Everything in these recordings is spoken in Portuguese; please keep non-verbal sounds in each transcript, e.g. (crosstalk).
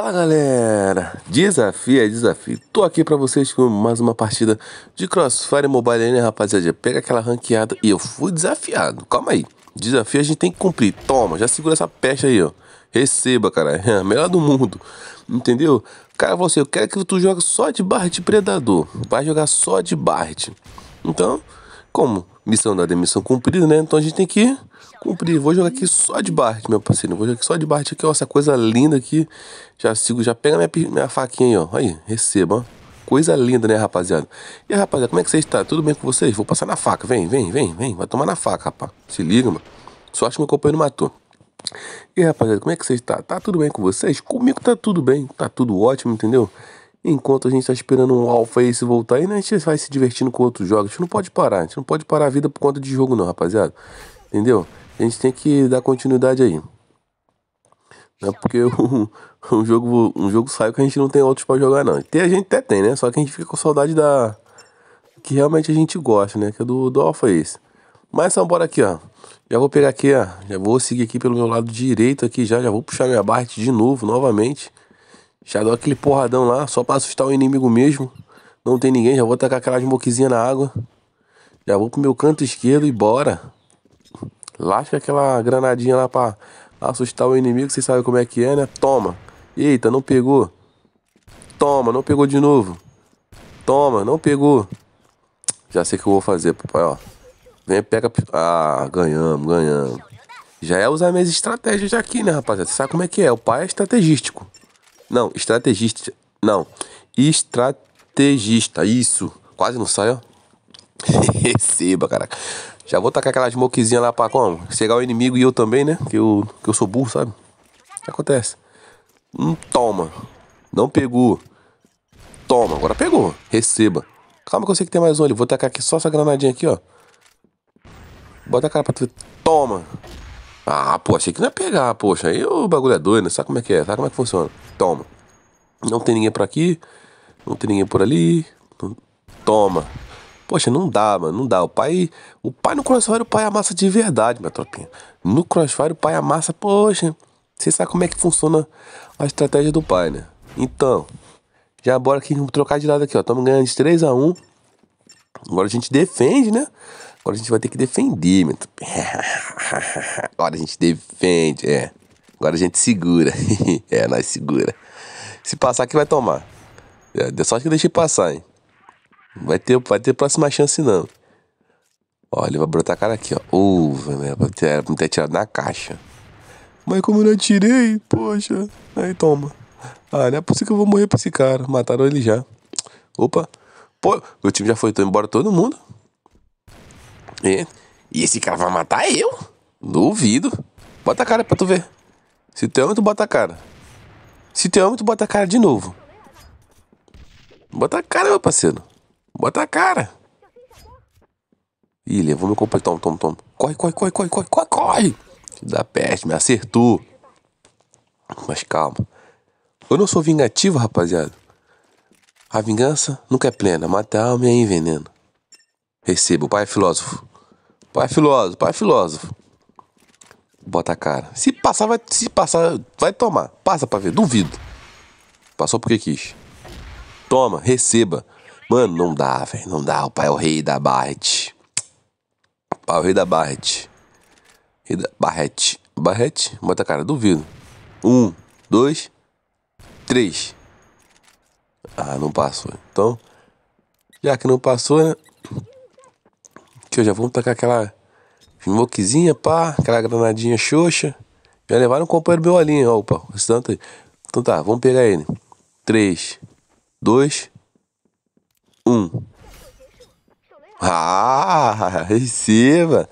Fala galera, desafio é desafio. Tô aqui para vocês com mais uma partida de Crossfire Mobile, né, rapaziada? Pega aquela ranqueada e eu fui desafiado. Calma aí. Desafio a gente tem que cumprir. Toma, já segura essa peste aí, ó. Receba, cara. (laughs) É a melhor do mundo. Entendeu? Cara, você, eu quero que tu jogue só de Barret Predador. Vai jogar só de Barret. Então, como? missão dada é missão cumprida, né? Então a gente tem que cumprir. Vou jogar aqui só de Bart, meu parceiro. Vou jogar aqui só de Bart aqui, ó. Essa coisa linda aqui. Já sigo, já pega minha, minha faquinha aí, ó. Aí, receba, ó. Coisa linda, né, rapaziada? E aí, rapaziada, como é que vocês estão? Tudo bem com vocês? Vou passar na faca. Vem, vem, vem, vem. Vai tomar na faca, rapaz. Se liga, mano. Só que meu companheiro matou. E aí, rapaziada, como é que vocês estão? Tá tudo bem com vocês? Comigo tá tudo bem. Tá tudo ótimo, entendeu? Enquanto a gente está esperando um alfa esse voltar aí, né, a gente vai se divertindo com outros jogos. A gente não pode parar, a gente não pode parar a vida por conta de jogo, não, rapaziada. Entendeu? A gente tem que dar continuidade aí. Né? Porque (laughs) um, um, jogo, um jogo sai que a gente não tem outros para jogar, não. Tem, a gente até tem, né? Só que a gente fica com saudade da. Que realmente a gente gosta, né? Que é do, do Alpha Ace. Mas então bora aqui, ó. Já vou pegar aqui, ó. Já vou seguir aqui pelo meu lado direito aqui já. Já vou puxar minha barra de novo, novamente. Já dou aquele porradão lá, só pra assustar o inimigo mesmo. Não tem ninguém, já vou tacar aquela smokezinha na água. Já vou pro meu canto esquerdo e bora. Lasca aquela granadinha lá pra assustar o inimigo, vocês sabem como é que é, né? Toma. Eita, não pegou. Toma, não pegou de novo. Toma, não pegou. Já sei o que eu vou fazer, papai, ó. Vem, pega... Ah, ganhamos, ganhamos. Já é usar minhas estratégias aqui, né, rapaziada? Você sabe como é que é, o pai é estrategístico. Não, estrategista. Não. Estrategista. Isso. Quase não sai, ó. (laughs) Receba, caraca. Já vou tacar aquela smokezinha lá pra como? Chegar o inimigo e eu também, né? Que eu, que eu sou burro, sabe? O que Acontece. Hum, toma. Não pegou. Toma, agora pegou. Receba. Calma que eu sei que tem mais um ali. Vou tacar aqui só essa granadinha aqui, ó. Bota a cara pra tu. Toma. Ah, pô, achei que não ia pegar, poxa. Aí o bagulho é doido, né? Sabe como é que é? Sabe como é que funciona? Toma. Não tem ninguém por aqui. Não tem ninguém por ali. Toma. Poxa, não dá, mano. Não dá. O pai. O pai no crossfire, o pai amassa de verdade, minha tropinha. No crossfire, o pai amassa. Poxa, você sabe como é que funciona a estratégia do pai, né? Então, já bora aqui trocar de lado aqui, ó. Estamos ganhando de 3 a 1 Agora a gente defende, né? Agora a gente vai ter que defender, meu (laughs) (laughs) Agora a gente defende, é. Agora a gente segura. (laughs) é, nós segura. Se passar, que vai tomar. É, deu sorte que eu deixei passar, hein? Vai ter, vai ter próxima chance, não. Olha, vai brotar a cara aqui, ó. Uva, né? Era pra não ter tirado na caixa. Mas como eu não tirei, poxa. Aí toma. Ah, não é possível que eu vou morrer pra esse cara. Mataram ele já. Opa. Pô, meu time já foi, tô embora todo mundo. E, é. e esse cara vai matar eu? Duvido. Bota a cara pra tu ver. Se tu ama, é tu bota a cara. Se tu ama, é tu bota a cara de novo. Bota a cara, meu parceiro. Bota a cara. Ih, levou meu companheiro. Toma, toma, toma. Corre, corre, corre, corre, corre, corre, corre. Da peste, me acertou. Mas calma. Eu não sou vingativo, rapaziada. A vingança nunca é plena. Mata a alma e é envenena. Receba, o pai é filósofo. Pai é filósofo, pai é filósofo bota a cara. Se passar, vai, se passar, vai tomar. Passa pra ver, duvido. Passou porque quis. Toma, receba. Mano, não dá, velho, não dá. O pai é o rei da Barret. O pai é o rei da Barret. Rei da Barret. Barret, bota a cara, duvido. Um, dois, três. Ah, não passou. Então, já que não passou, né? Que eu já vou tacar aquela Moquezinha, pá, aquela granadinha xoxa. Já levaram um companheiro meu ali, ó, opa, tanto aí. Então tá, vamos pegar ele. 3, 2, 1. Ah, (laughs) receba!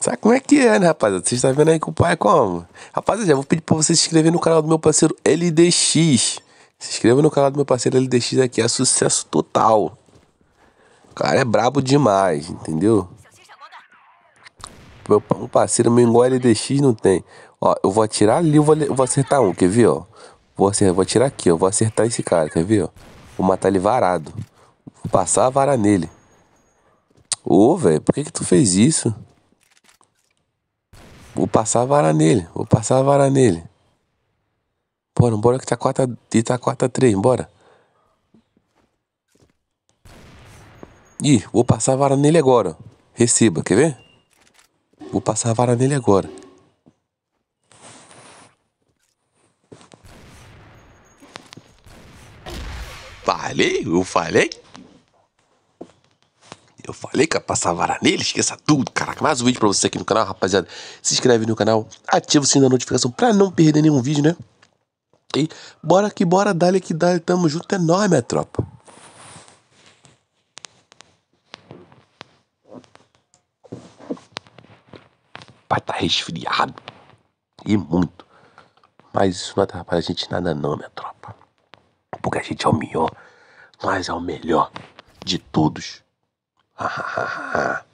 Sabe como é que é, né, rapaziada? Vocês estão tá vendo aí que o pai é como? Rapaziada, já vou pedir pra você se inscrever no canal do meu parceiro LDX. Se inscreva no canal do meu parceiro LDX aqui, é sucesso total. O cara é brabo demais, entendeu? Meu, um parceiro, meu igual LDX não tem. Ó, eu vou atirar ali, eu vou, eu vou acertar um, quer ver, ó? Vou, acertar, vou atirar aqui, ó. Vou acertar esse cara, quer ver, ó? Vou matar ele varado. Vou passar a vara nele. Ô, velho, por que que tu fez isso? Vou passar a vara nele, vou passar a vara nele. Bora, bora que tá 4 a, tá 4 a 3, bora. Ih, vou passar a vara nele agora, Receba, quer ver? Vou passar a vara nele agora. Falei, eu falei. Eu falei que ia passar a vara nele, esqueça tudo. Caraca, mais um vídeo pra você aqui no canal, rapaziada. Se inscreve no canal, ativa o sininho da notificação pra não perder nenhum vídeo, né? E bora que bora, dale que dale, tamo junto, é nóis, minha tropa. tá resfriado. E muito. Mas isso não atrapalha é a gente nada não, minha tropa. Porque a gente é o melhor. mas é o melhor de todos. Ah, ah, ah,